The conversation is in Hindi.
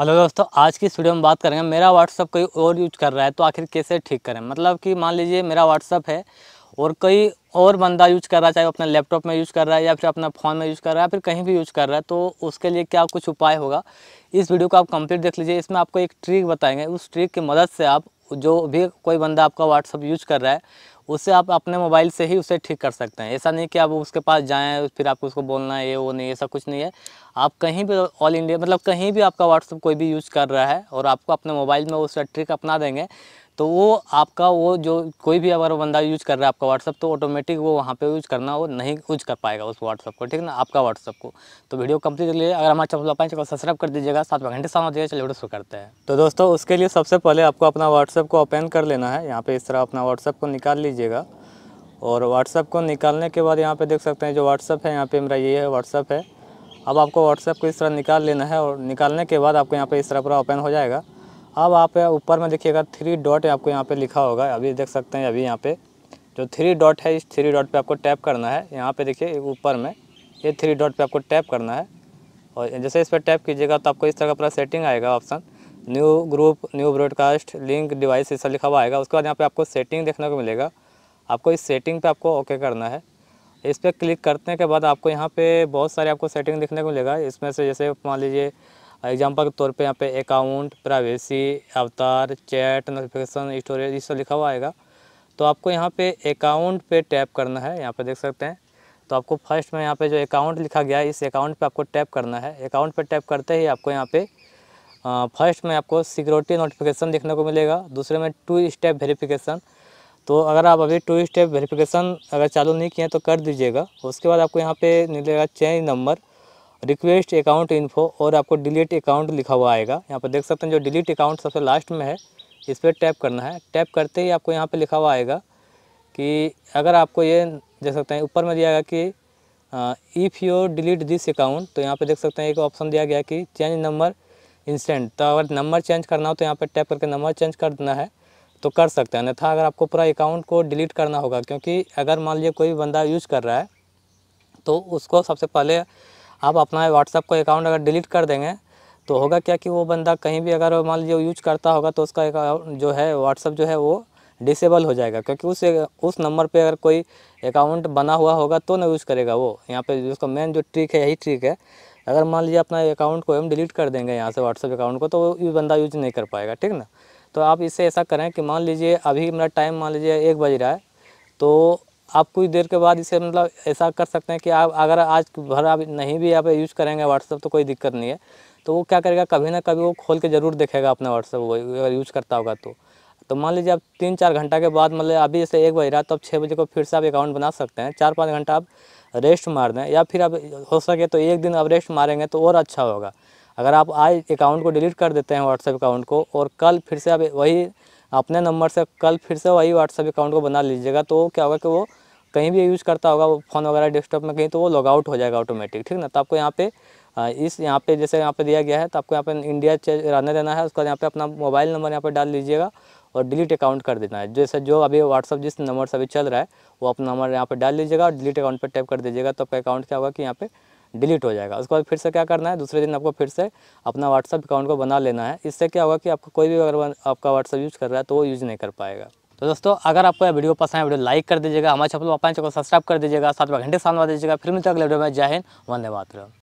हेलो दोस्तों आज की स्टूडियो में बात करेंगे मेरा व्हाट्सअप कोई और यूज कर रहा है तो आखिर कैसे ठीक करें मतलब कि मान लीजिए मेरा व्हाट्सअप है और कोई और बंदा यूज कर रहा है चाहे अपने लैपटॉप में यूज कर रहा है या फिर अपना फ़ोन में यूज कर रहा है या फिर कहीं भी यूज कर रहा है तो उसके लिए क्या कुछ उपाय होगा इस वीडियो को आप कंप्लीट देख लीजिए इसमें आपको एक ट्रिक बताएंगे उस ट्रिक की मदद से आप जो भी कोई बंदा आपका व्हाट्सअप यूज कर रहा है उसे आप अपने मोबाइल से ही उसे ठीक कर सकते हैं ऐसा नहीं कि आप उसके पास जाएँ फिर आपको उसको बोलना है ये वो नहीं ऐसा कुछ नहीं है आप कहीं भी ऑल इंडिया मतलब कहीं भी आपका व्हाट्सअप कोई भी यूज़ कर रहा है और आपको अपने मोबाइल में उसका ट्रिक अपना देंगे तो वो आपका वो जो कोई भी अगर बंदा यूज कर रहा है आपका व्हाट्सअप तो ऑटोमेटिक वो वहाँ पे यूज करना वो नहीं यूज कर पाएगा उस व्हाट्सअप को ठीक ना आपका व्हाट्सअप को तो वीडियो कंप्लीट कर लिए अगर हमारे चैनल पाएँ चैनल सब्सक्राइब कर दीजिएगा सात घंटे सामान दीजिए चलिए वीडियो शुरू करते हैं तो दोस्तों उसके लिए सबसे पहले आपको अपना व्हाट्सअप को ओपन कर लेना है यहाँ पर इस तरह अपना व्हाट्सअप को निकाल लीजिएगा और व्हाट्सअप को निकालने के बाद यहाँ पर देख सकते हैं जो व्हाट्सअप है यहाँ पर मेरा ये है व्हाट्सअप है अब आपको व्हाट्सअप को इस तरह निकाल लेना है और निकालने के बाद आपको यहाँ पर इस तरह पूरा ओपन हो जाएगा अब आप ऊपर में देखिएगा थ्री डॉट आपको यहाँ पे लिखा होगा अभी देख सकते हैं अभी यहाँ पे जो थ्री डॉट है इस थ्री डॉट पे आपको टैप करना है यहाँ पे देखिए ऊपर में ये थ्री डॉट पे आपको टैप करना है और जैसे इस पर टैप कीजिएगा तो आपको इस तरह का पूरा सेटिंग आएगा option new group new broadcast link device ऐसा लिखा हुआ आएगा उसके बाद यहाँ पर आपको सेटिंग देखने को मिलेगा आपको इस सेटिंग पर आपको ओके करना है इस पर क्लिक करने के बाद आपको यहाँ पर बहुत सारे आपको सेटिंग देखने को मिलेगा इसमें से जैसे मान लीजिए एग्जाम्पल के तौर पे यहाँ पे account privacy avatar chat notification storage ये सब लिखा हुआ आएगा तो आपको यहाँ पे अकाउंट पे टैप करना है यहाँ पे देख सकते हैं तो आपको फर्स्ट में यहाँ पे जो अकाउंट लिखा गया है इस अकाउंट पे आपको टैप करना है अकाउंट पे टैप करते ही आपको यहाँ पे फर्स्ट में आपको सिक्योरिटी नोटिफिकेशन देखने को मिलेगा दूसरे में टू स्टेप वेरीफिकेशन तो अगर आप अभी टू स्टेप वेरीफिकेशन अगर चालू नहीं किए तो कर दीजिएगा उसके बाद आपको यहाँ पर मिलेगा change number request account info और आपको डिलीट अकाउंट लिखा हुआ आएगा यहाँ पर देख सकते हैं जो डिलीट अकाउंट सबसे लास्ट में है इस पर टैप करना है टैप करते ही आपको यहाँ पर लिखा हुआ आएगा कि अगर आपको ये देख सकते हैं ऊपर में दिया गया कि if you delete this account तो यहाँ पे देख सकते हैं एक ऑप्शन दिया गया कि चेंज नंबर इंस्टेंट तो अगर नंबर चेंज करना हो तो यहाँ पे टैप करके नंबर चेंज कर देना है तो कर सकते हैं अन्यथा अगर आपको पूरा अकाउंट को डिलीट करना होगा क्योंकि अगर मान लीजिए कोई बंदा यूज कर रहा है तो उसको सबसे पहले आप अपना व्हाट्सअप का अकाउंट अगर डिलीट कर देंगे तो होगा क्या कि वो बंदा कहीं भी अगर मान लीजिए यूज करता होगा तो उसका अकाउंट जो है व्हाट्सअप जो है वो डिसेबल हो जाएगा क्योंकि उस उस नंबर पे अगर कोई अकाउंट बना हुआ होगा तो ना यूज़ करेगा वो यहाँ पे उसका मेन जो ट्रिक है यही ट्रिक है अगर मान लीजिए अपना अकाउंट को हम डिलीट कर देंगे यहाँ से व्हाट्सअप अकाउंट को तो वो बंदा यूज नहीं कर पाएगा ठीक ना तो आप इससे ऐसा करें कि मान लीजिए अभी मेरा टाइम मान लीजिए एक बज रहा है तो आप कुछ देर के बाद इसे मतलब ऐसा कर सकते हैं कि आप अगर आज भर आप नहीं भी आप यूज़ करेंगे व्हाट्सअप तो कोई दिक्कत नहीं है तो वो क्या करेगा कभी ना कभी वो खोल के ज़रूर देखेगा अपना व्हाट्सअप वो अगर यूज़ करता होगा तो तो मान लीजिए आप तीन चार घंटा के बाद मतलब अभी जैसे एक बज रहा है तो आप छः बजे को फिर से आप अकाउंट बना सकते हैं चार पाँच घंटा आप रेस्ट मार दें या फिर आप हो सके तो एक दिन आप रेस्ट मारेंगे तो और अच्छा होगा अगर आप आज अकाउंट को डिलीट कर देते हैं व्हाट्सएप अकाउंट को और कल फिर से आप वही अपने नंबर से कल फिर से वही व्हाट्सअप अकाउंट को बना लीजिएगा तो क्या होगा कि वो कहीं भी यूज़ करता होगा वो फ़ोन वगैरह डेस्कटॉप में कहीं तो वो लॉग आउट हो जाएगा ऑटोमेटिक ठीक ना तो आपको यहाँ पे इस यहाँ पे जैसे यहाँ पे दिया गया है तो आपको यहाँ पे इंडिया रहने देना है उसका यहाँ पे अपना मोबाइल नंबर यहाँ पे डाल लीजिएगा और डिलीट अकाउंट कर देना है जैसे जो अभी व्हाट्सअप जिस नंबर से अभी चल रहा है वो अपना नंबर यहाँ पर डाल लीजिएगा और डिलीट अकाउंट पर टैप कर दीजिएगा तो आपका अकाउंट क्या होगा कि यहाँ पर डिलीट हो जाएगा उसके बाद फिर से क्या करना है दूसरे दिन आपको फिर से अपना व्हाट्सअप अकाउंट को बना लेना है इससे क्या होगा कि आपको कोई भी अगर आपका व्हाट्सअप यूज़ कर रहा है तो वो यूज़ नहीं कर पाएगा तो दोस्तों अगर आपको यह वीडियो पसंद है वीडियो लाइक कर दीजिएगा हमारे चैनल को सब्सक्राइब कर दीजिएगा साथ में घंटे सामने दीजिएगा फिर मिलते अगले वीडियो में जय हिंद वंदे मातरम